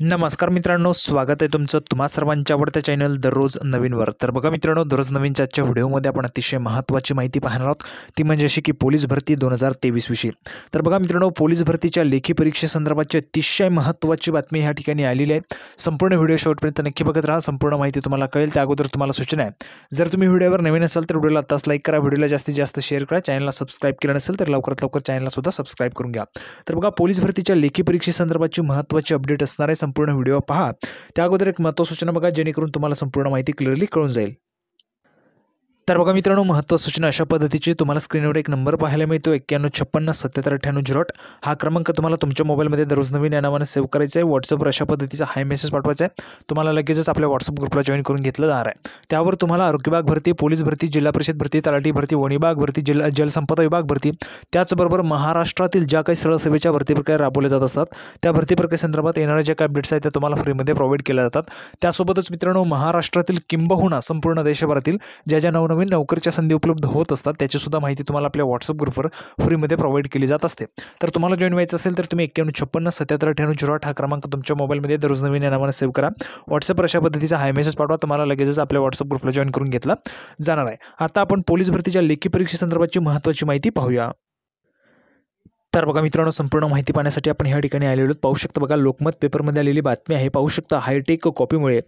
नमस्कार मित्रांनो स्वागत आहे तुमचं तुम्हा सर्वांच्या आवडत्या चॅनल दररोज नवीनवर तर बघा मित्रांनो दररोज नवीनच्या आजच्या व्हिडिओमध्ये आपण अतिशय महत्त्वाची माहिती पाहणार आहोत ती म्हणजे अशी की पोलीस भरती दोन हजार विषयी तर बघा मित्रांनो पोलीस भरतीच्या लेखी परीक्षेसंदर्भातची अतिशय महत्त्वाची बातमी ह्या ठिकाणी आलेली आहे संपूर्ण व्हिडिओ शेवटपर्यंत नक्की बघत राहा संपूर्ण माहिती तुम्हाला कळेल त्या अगोदर तुम्हाला सूचना आहे जर तुम्ही व्हिडिओवर नवीन असाल तर व्हिडिओला आताच लाईक करा व्हिडिओला जास्तीत जास्त शेअर करा चॅनलला सबस्क्राईब केलं नसेल तर लवकरात लवकर चॅनलला सुद्धा सबस्क्राईब करून घ्या तर बघा पोलीस भरतीच्या लेखी परीक्षेसंदर्भातची महत्त्वाची अपडेट असणार आहे संपूर्ण व्हिडिओ पहा त्या अगोदर एक महत्त्व सूचना बघा जेणेकरून तुम्हाला संपूर्ण माहिती क्लिअरली कळून जाईल तर बघा मित्रांनो महत्त्व सूचना अशा पद्धतीची तुम्हाला स्क्रीनवर एक नंबर पाहायला मिळतो एक्क्याण्णव छप्पन्न सत्याहत्तर अठ्ठ्याण्णव झिरोट हा क्रमांक तुम्हाला तुमच्या मोबाईलमध्ये दररोज नवीन या नावाने सेव्ह करायचं आहे व्हॉट्सअपवर अशा पद्धतीचा हाय मेसेज पाठवायचा आहे तुम्हाला लगेचच आपल्या व्हॉट्सअप ग्रुपला जॉईन करून घेतलं जाणार आहे त्यावर तुम्हाला आरोग्यबाग भरती पोलीस भरती जिल्हा परिषद भरती तलाठी भरती वणीबाग भरती जिल्हा जलसंपदा विभाग भरती त्याचबरोबर महाराष्ट्रातील ज्या काही सरळसेवेच्या भरती प्रक्रिया राबवल्या जात असतात त्या भरती प्रक्रियेसंदर्भात येणाऱ्या ज्या काही अपडेट्स आहेत त्या तुम्हाला फ्रीमध्ये प्रोव्हाइड केल्या जातात त्यासोबतच मित्रांनो महाराष्ट्रातील किंबहुना संपूर्ण देशभरातील ज्या ज्या नवनवीन नवीन नोकरीच्या संधी उपलब्ध होत असतात त्याचीसुद्धा माहिती तुम्हाला आपल्या व्हॉट्सअप ग्रुपवर फ्रीमध्ये प्रोव्हाइड केली जात असते तर तुम्हाला जॉईन व्हायचं असेल तर तुम्ही एक्क्याण्णव छप्पन्न सत्याहत्तर अठ्याण्णव झिरो हा क्रमांक तुमच्या मोबाईलमध्ये दररोज नवीन या नावाने सेव्ह करा व्हॉट्सअपवर अशा पद्धतीचा हाय मेसेज पाठवा तुम्हाला लगेचच आपल्या व्हॉट्सअप ग्रुपला जॉईन करून घेतला जाणार आहे आता आपण पोलीस भरतीच्या लेखी परीक्षेसंदर्भातची महत्त्वाची माहिती पाहूया तर बघा मित्रांनो संपूर्ण माहिती पाहण्यासाठी आपण ह्या ठिकाणी आलेलो आहोत पाहू शकता बघा लोकमत पेपरमध्ये आलेली बातमी आहे पाहू शकता हायटेक कॉपीमुळे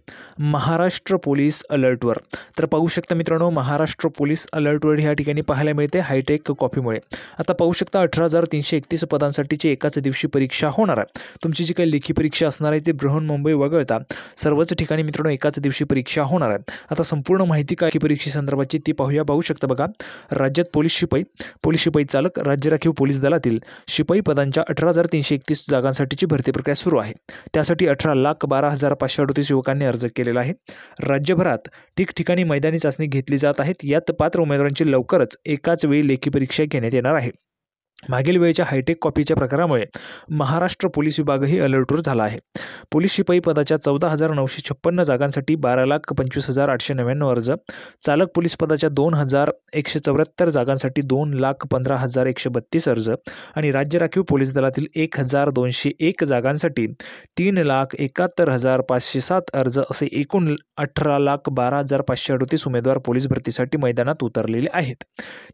महाराष्ट्र पोलीस अलर्टवर तर पाहू शकता मित्रांनो महाराष्ट्र पोलीस अलर्टवर ह्या ठिकाणी पाहायला मिळते हायटेक कॉपीमुळे आता पाहू शकता अठरा हजार तीनशे एकतीस पदांसाठीची एकाच दिवशी परीक्षा होणार आहे तुमची जी काही लेखी परीक्षा असणार आहे ते बृहन्मुंबई वगळता सर्वच ठिकाणी मित्रांनो एकाच दिवशी परीक्षा होणार आहे आता संपूर्ण माहिती काय परीक्षेसंदर्भाची ती पाहूया पाहू शकता बघा राज्यात पोलीस शिपाई पोलीस शिपाई चालक राज्य राखीव पोलीस दलातील शिपाई पदांच्या अठरा हजार तीनशे एकतीस जागांसाठीची भरती प्रक्रिया सुरू आहे त्यासाठी अठरा लाख बारा हजार पाचशे अडतीस युवकांनी अर्ज केलेला आहे राज्यभरात ठिकठिकाणी मैदानी चाचणी घेतली जात आहेत यात पात्र उमेदवारांची लवकरच एकाच वेळी लेखी परीक्षा घेण्यात येणार आहे मागील वेळेच्या हायटेक कॉपीच्या प्रकारामुळे महाराष्ट्र पोलीस विभागही अलर्टवर झाला आहे पोलीस शिपाई पदाच्या चौदा हजार नऊशे छप्पन्न जागांसाठी बारा लाख पंचवीस हजार आठशे नव्याण्णव अर्ज चालक पोलीस पदाच्या दोन हजार एकशे चौऱ्याहत्तर जागांसाठी दोन लाख पंधरा हजार एकशे बत्तीस अर्ज आणि राज्य राखीव पोलीस दलातील एक हजार दोनशे एक जागांसाठी तीन लाख एकाहत्तर हजार पाचशे सात अर्ज असे एकूण अठरा लाख बारा हजार पाचशे अडतीस उमेदवार पोलीस भरतीसाठी मैदानात उतरलेले आहेत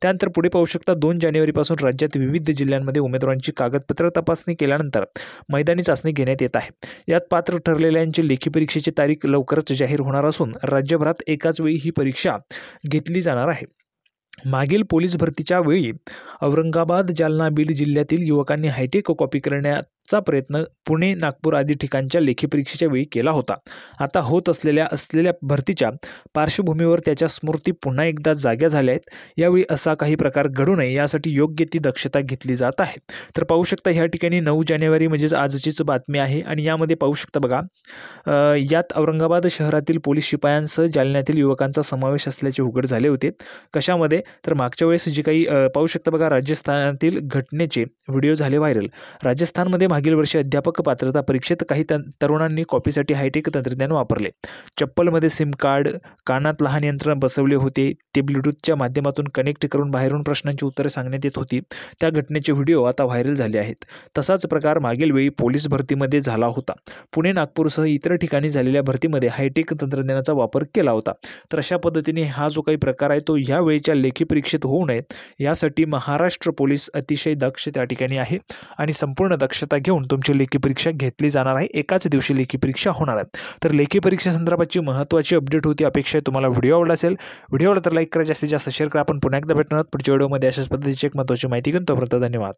त्यानंतर पुढे पाहू शकता दोन जानेवारीपासून राज्यात विविध विविध जिल्ह्यांमध्ये उमेदवारांची कागदपत्र तपासणी केल्यानंतर मैदानी चाचणी घेण्यात येत आहे यात पात्र ठरलेल्यांची लेखी परीक्षेची तारीख लवकरच जाहीर होणार असून राज्यभरात एकाच वेळी ही परीक्षा घेतली जाणार आहे मागील पोलीस भरतीच्या वेळी औरंगाबाद जालना बीड जिल्ह्यातील युवकांनी हायटेक कॉपी करण्याचा प्रयत्न पुणे नागपूर आदी ठिकाणच्या लेखी परीक्षेच्या वेळी केला होता आता होत असलेल्या असलेल्या भरतीच्या पार्श्वभूमीवर त्याच्या स्मृती पुन्हा एकदा जाग्या झाल्या आहेत यावेळी असा काही प्रकार घडू नये यासाठी योग्य ती दक्षता घेतली जात आहे तर पाहू शकता ह्या ठिकाणी नऊ जानेवारी म्हणजेच आजचीच बातमी आहे आणि यामध्ये पाहू शकता बघा यात औरंगाबाद शहरातील पोलीस शिपायांसह जालन्यातील युवकांचा समावेश असल्याचे उघड झाले होते कशामध्ये तर मागच्या वेळेस जी काही पाहू शकता बघा राजस्थानातील घटनेचे व्हिडिओ झाले व्हायरल राजस्थानमध्ये मागील वर्षी अध्यापक पात्रता परीक्षेत काही तरुणांनी कॉपीसाठी हायटेक तंत्रज्ञान वापरले चप्पलमध्ये सिम कार्ड कानात लहान यंत्र बसवले होते ते ब्लूटूथच्या माध्यमातून कनेक्ट करून बाहेरून प्रश्नांची उत्तरे सांगण्यात येत होती त्या घटनेचे व्हिडिओ आता व्हायरल झाले आहेत तसाच प्रकार मागील वेळी पोलीस भरतीमध्ये झाला होता पुणे नागपूरसह इतर ठिकाणी झालेल्या भरतीमध्ये हायटेक तंत्रज्ञानाचा वापर केला होता तर अशा पद्धतीने हा जो काही प्रकार आहे तो यावेळीच्या लेखी परीक्षेत होऊ नये यासाठी महाराष्ट्र पोलीस अतिशय दक्ष त्या ठिकाणी आहे आणि संपूर्ण दक्षता घेऊन तुमची लेखी परीक्षा घेतली जाणार आहे एकाच दिवशी लेखी परीक्षा होणार आहे तर लेखी परीक्षेसंदर्भात क्रिकेटची महत्त्वाची अपडेट होती अपेक्षा तुम्हाला व्हिडिओ आवडला असेल व्हिडिओ आवडला तर लाईक करा जास्तीत जास्त शेअर करा आपण पुन्हा एकदा भेटणार पुढच्या व्हिडिओमध्ये अशाच पद्धतीची एक महत्त्वाची माहिती घेऊन तोपर्यंत धन्यवाद